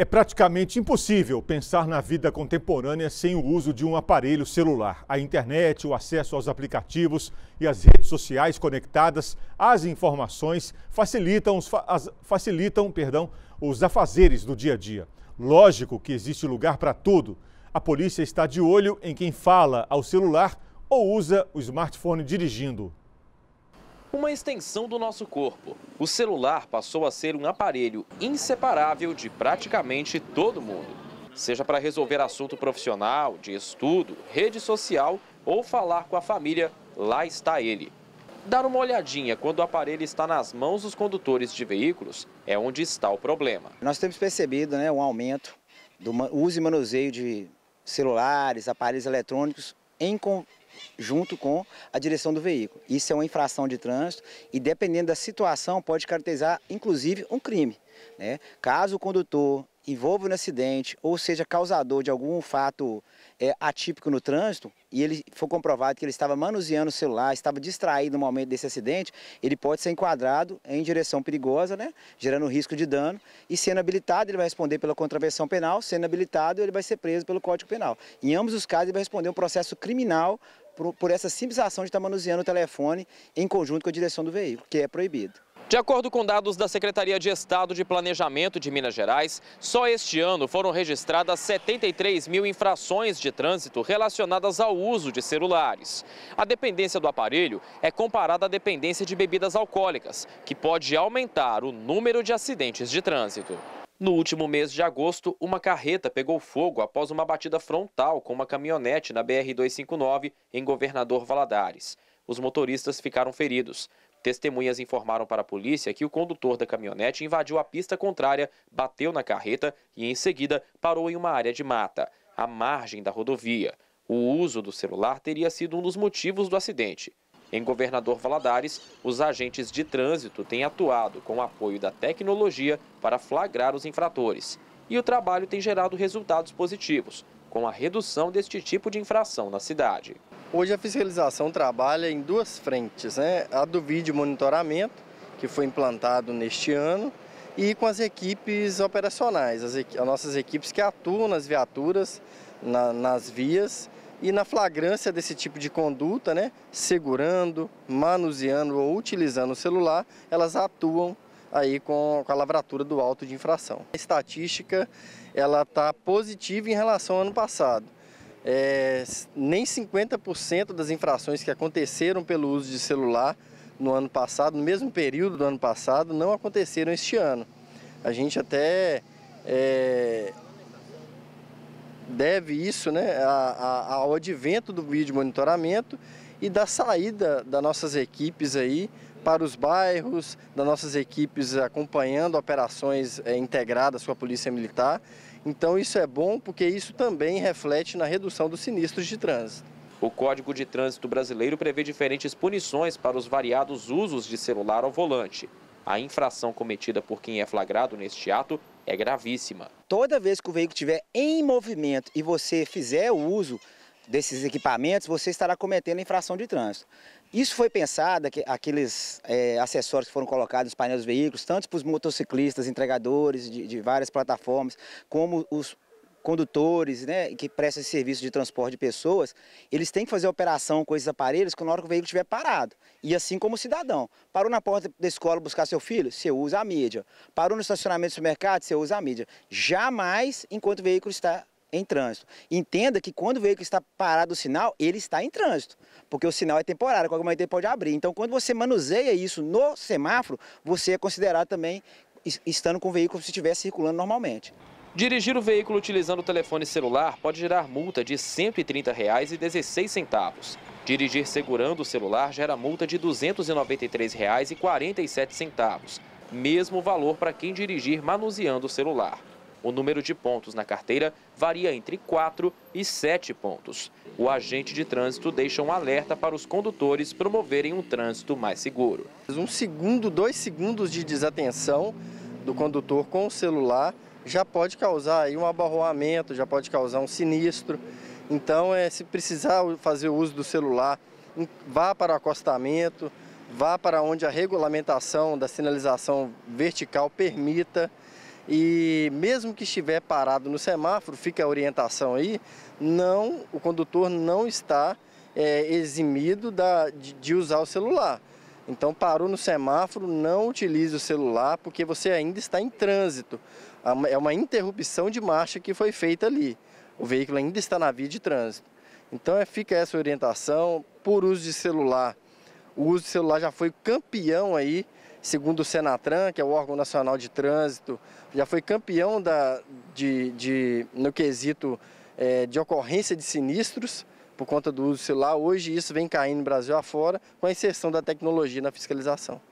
É praticamente impossível pensar na vida contemporânea sem o uso de um aparelho celular. A internet, o acesso aos aplicativos e as redes sociais conectadas às informações facilitam os, as, facilitam, perdão, os afazeres do dia a dia. Lógico que existe lugar para tudo. A polícia está de olho em quem fala ao celular ou usa o smartphone dirigindo uma extensão do nosso corpo. O celular passou a ser um aparelho inseparável de praticamente todo mundo. Seja para resolver assunto profissional, de estudo, rede social ou falar com a família, lá está ele. Dar uma olhadinha quando o aparelho está nas mãos dos condutores de veículos é onde está o problema. Nós temos percebido né, um aumento do uso e manuseio de celulares, aparelhos eletrônicos em junto com a direção do veículo. Isso é uma infração de trânsito e, dependendo da situação, pode caracterizar, inclusive, um crime. Né? Caso o condutor envolva um acidente ou seja causador de algum fato é, atípico no trânsito e ele for comprovado que ele estava manuseando o celular, estava distraído no momento desse acidente, ele pode ser enquadrado em direção perigosa, né, gerando risco de dano e sendo habilitado ele vai responder pela contravenção penal, sendo habilitado ele vai ser preso pelo Código Penal. Em ambos os casos ele vai responder um processo criminal por, por essa simples ação de estar manuseando o telefone em conjunto com a direção do veículo, que é proibido. De acordo com dados da Secretaria de Estado de Planejamento de Minas Gerais, só este ano foram registradas 73 mil infrações de trânsito relacionadas ao uso de celulares. A dependência do aparelho é comparada à dependência de bebidas alcoólicas, que pode aumentar o número de acidentes de trânsito. No último mês de agosto, uma carreta pegou fogo após uma batida frontal com uma caminhonete na BR-259 em Governador Valadares. Os motoristas ficaram feridos. Testemunhas informaram para a polícia que o condutor da caminhonete invadiu a pista contrária, bateu na carreta e, em seguida, parou em uma área de mata, à margem da rodovia. O uso do celular teria sido um dos motivos do acidente. Em Governador Valadares, os agentes de trânsito têm atuado com o apoio da tecnologia para flagrar os infratores. E o trabalho tem gerado resultados positivos, com a redução deste tipo de infração na cidade. Hoje a fiscalização trabalha em duas frentes, né? a do vídeo monitoramento, que foi implantado neste ano, e com as equipes operacionais, as, equ... as nossas equipes que atuam nas viaturas, na... nas vias, e na flagrância desse tipo de conduta, né, segurando, manuseando ou utilizando o celular, elas atuam aí com, a lavratura do auto de infração. A estatística ela está positiva em relação ao ano passado. É, nem 50% das infrações que aconteceram pelo uso de celular no ano passado, no mesmo período do ano passado, não aconteceram este ano. A gente até é, deve isso né, ao advento do vídeo monitoramento e da saída das nossas equipes aí para os bairros, das nossas equipes acompanhando operações é, integradas com a Polícia Militar. Então isso é bom porque isso também reflete na redução dos sinistros de trânsito. O Código de Trânsito Brasileiro prevê diferentes punições para os variados usos de celular ao volante. A infração cometida por quem é flagrado neste ato é gravíssima. Toda vez que o veículo estiver em movimento e você fizer o uso desses equipamentos, você estará cometendo infração de trânsito. Isso foi pensado, aqueles é, acessórios que foram colocados nos painéis dos veículos, tanto para os motociclistas, entregadores de, de várias plataformas, como os condutores, né, que prestam serviço de transporte de pessoas, eles têm que fazer operação com esses aparelhos quando hora que o veículo estiver parado. E assim como o cidadão. Parou na porta da escola buscar seu filho? Você usa a mídia. Parou no estacionamento do supermercado? Você usa a mídia. Jamais enquanto o veículo está em trânsito. Entenda que quando o veículo está parado o sinal, ele está em trânsito, porque o sinal é temporário, qualquer momento ele pode abrir. Então, quando você manuseia isso no semáforo, você é considerado também estando com o veículo se estiver circulando normalmente. Dirigir o veículo utilizando o telefone celular pode gerar multa de R$ 130,16. Dirigir segurando o celular gera multa de R$ 293,47, mesmo valor para quem dirigir manuseando o celular. O número de pontos na carteira varia entre 4 e 7 pontos. O agente de trânsito deixa um alerta para os condutores promoverem um trânsito mais seguro. Um segundo, dois segundos de desatenção do condutor com o celular já pode causar aí um abarroamento, já pode causar um sinistro. Então, é, se precisar fazer o uso do celular, vá para o acostamento, vá para onde a regulamentação da sinalização vertical permita. E mesmo que estiver parado no semáforo, fica a orientação aí, não, o condutor não está é, eximido da, de, de usar o celular. Então parou no semáforo, não utilize o celular porque você ainda está em trânsito é uma interrupção de marcha que foi feita ali. O veículo ainda está na via de trânsito. Então é, fica essa orientação por uso de celular. O uso de celular já foi campeão aí, segundo o Senatran, que é o órgão nacional de trânsito, já foi campeão da, de, de no quesito é, de ocorrência de sinistros por conta do uso do celular. Hoje isso vem caindo no Brasil afora com a inserção da tecnologia na fiscalização.